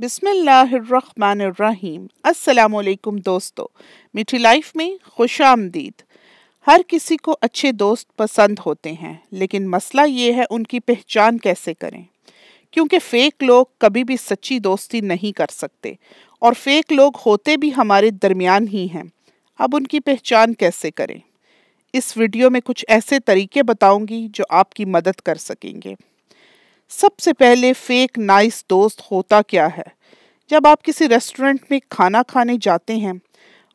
बिसमीम असलकुम दोस्तों मीठी लाइफ में खुश आमदीद हर किसी को अच्छे दोस्त पसंद होते हैं लेकिन मसला ये है उनकी पहचान कैसे करें क्योंकि फ़ेक लोग कभी भी सच्ची दोस्ती नहीं कर सकते और फ़ेक लोग होते भी हमारे दरमियान ही हैं अब उनकी पहचान कैसे करें इस वीडियो में कुछ ऐसे तरीके बताऊंगी जो आपकी मदद कर सकेंगे सबसे पहले फेक नाइस दोस्त होता क्या है जब आप किसी रेस्टोरेंट में खाना खाने जाते हैं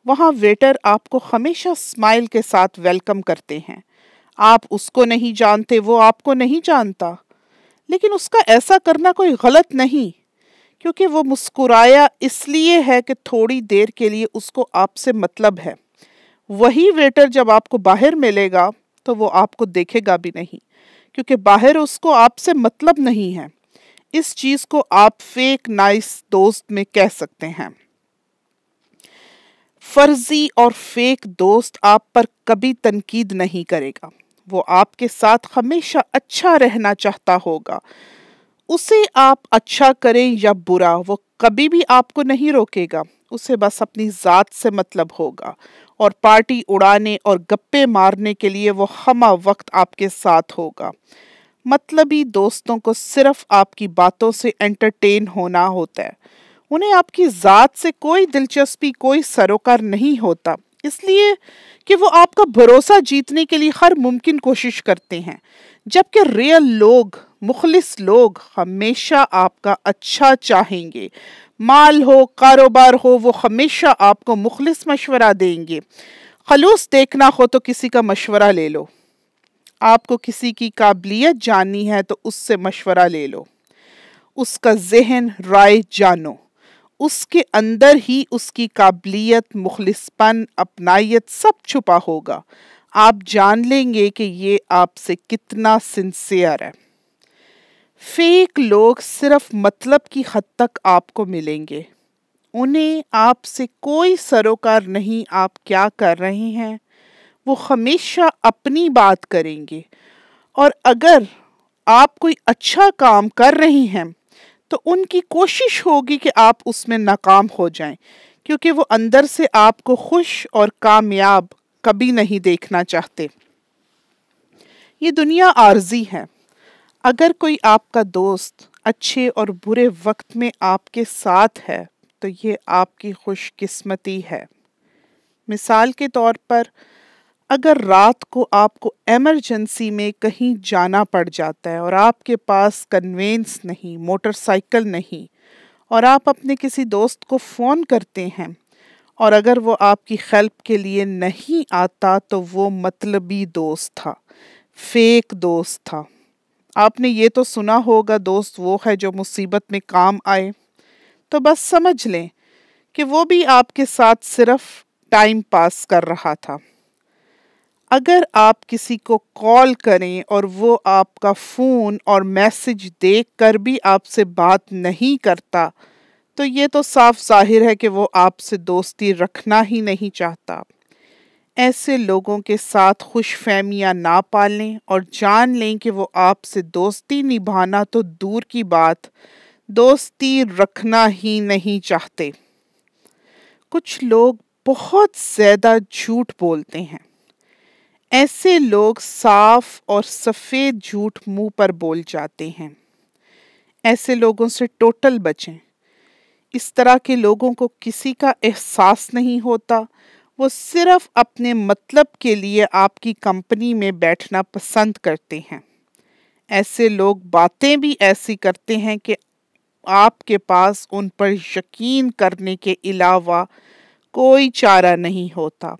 वहाँ वेटर आपको हमेशा स्माइल के साथ वेलकम करते हैं आप उसको नहीं जानते वो आपको नहीं जानता लेकिन उसका ऐसा करना कोई गलत नहीं क्योंकि वो मुस्कुराया इसलिए है कि थोड़ी देर के लिए उसको आपसे मतलब है वही वेटर जब आपको बाहर मिलेगा तो वो आपको देखेगा भी नहीं क्योंकि बाहर उसको आपसे मतलब नहीं है इस चीज़ को आप फेक नाइस दोस्त में कह सकते हैं फर्जी और फेक दोस्त आप पर कभी तनकीद नहीं करेगा वो आपके साथ हमेशा अच्छा रहना चाहता होगा उसे आप अच्छा करें या बुरा वो कभी भी आपको नहीं रोकेगा उसे बस अपनी ज़ात से मतलब होगा और पार्टी उड़ाने और गप्पे मारने के लिए वो हमा वक्त आपके साथ होगा मतलबी दोस्तों को सिर्फ आपकी बातों से एंटरटेन होना होता है उन्हें आपकी ज़ात से कोई दिलचस्पी कोई सरोकार नहीं होता इसलिए कि वो आपका भरोसा जीतने के लिए हर मुमकिन कोशिश करते हैं जबकि रियल लोग मुखलिस लोग हमेशा आपका अच्छा चाहेंगे माल हो कारोबार हो वो हमेशा आपको मुखलिस मशवरा देंगे खलूस देखना हो तो किसी का मशवरा ले लो आपको किसी की काबिलियत जाननी है तो उससे मशवरा ले लो उसका जहन राय जानो उसके अंदर ही उसकी काबिलियत मुखलिसपन अपनाइत सब छुपा होगा आप जान लेंगे कि ये आपसे कितना सिंसियर है फेक लोग सिर्फ मतलब की हद तक आपको मिलेंगे उन्हें आपसे कोई सरोकार नहीं आप क्या कर रहे हैं वो हमेशा अपनी बात करेंगे और अगर आप कोई अच्छा काम कर रहे हैं तो उनकी कोशिश होगी कि आप उसमें नाकाम हो जाएं क्योंकि वो अंदर से आपको खुश और कामयाब कभी नहीं देखना चाहते ये दुनिया आर्जी है अगर कोई आपका दोस्त अच्छे और बुरे वक्त में आपके साथ है तो ये आपकी खुशकिस्मती है मिसाल के तौर पर अगर रात को आपको एमरजेंसी में कहीं जाना पड़ जाता है और आपके पास कन्वेंस नहीं मोटरसाइकिल नहीं और आप अपने किसी दोस्त को फ़ोन करते हैं और अगर वो आपकी हेल्प के लिए नहीं आता तो वो मतलबी दोस्त था फेक दोस्त था आपने ये तो सुना होगा दोस्त वो है जो मुसीबत में काम आए तो बस समझ लें कि वो भी आपके साथ सिर्फ टाइम पास कर रहा था अगर आप किसी को कॉल करें और वो आपका फ़ोन और मैसेज देख कर भी आपसे बात नहीं करता तो ये तो साफ जाहिर है कि वो आपसे दोस्ती रखना ही नहीं चाहता ऐसे लोगों के साथ खुश फहमियाँ ना पालें और जान लें कि वो आपसे दोस्ती निभाना तो दूर की बात दोस्ती रखना ही नहीं चाहते कुछ लोग बहुत ज़्यादा झूठ बोलते हैं ऐसे लोग साफ और सफ़ेद झूठ मुंह पर बोल जाते हैं ऐसे लोगों से टोटल बचें इस तरह के लोगों को किसी का एहसास नहीं होता वो सिर्फ अपने मतलब के लिए आपकी कंपनी में बैठना पसंद करते हैं ऐसे लोग बातें भी ऐसी करते हैं कि आपके पास उन पर यकीन करने के अलावा कोई चारा नहीं होता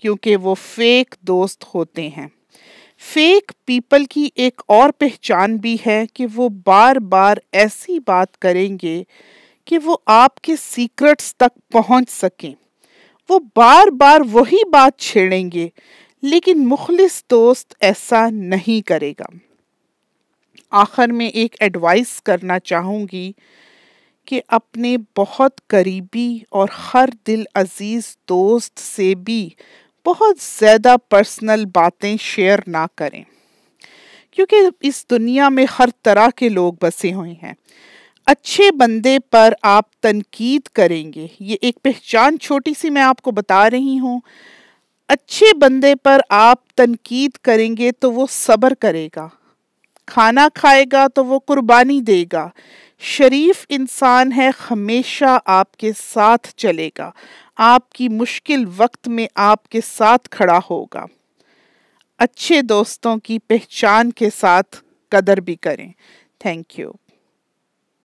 क्योंकि वो फेक दोस्त होते हैं फेक पीपल की एक और पहचान भी है कि वो बार बार ऐसी बात करेंगे कि वो आपके सीक्रेट्स तक पहुंच सकें वो बार बार वही बात छेड़ेंगे लेकिन मुखलिस दोस्त ऐसा नहीं करेगा आखिर में एक एडवाइस करना चाहूँगी कि अपने बहुत करीबी और हर दिल अजीज़ दोस्त से भी बहुत ज़्यादा पर्सनल बातें शेयर ना करें क्योंकि इस दुनिया में हर तरह के लोग बसे हुए हैं अच्छे बंदे पर आप तनकीद करेंगे ये एक पहचान छोटी सी मैं आपको बता रही हूँ अच्छे बंदे पर आप तनकीद करेंगे तो वो सब्र करेगा खाना खाएगा तो वो कुर्बानी देगा शरीफ इंसान है हमेशा आपके साथ चलेगा आपकी मुश्किल वक्त में आपके साथ खड़ा होगा अच्छे दोस्तों की पहचान के साथ कदर भी करें थैंक यू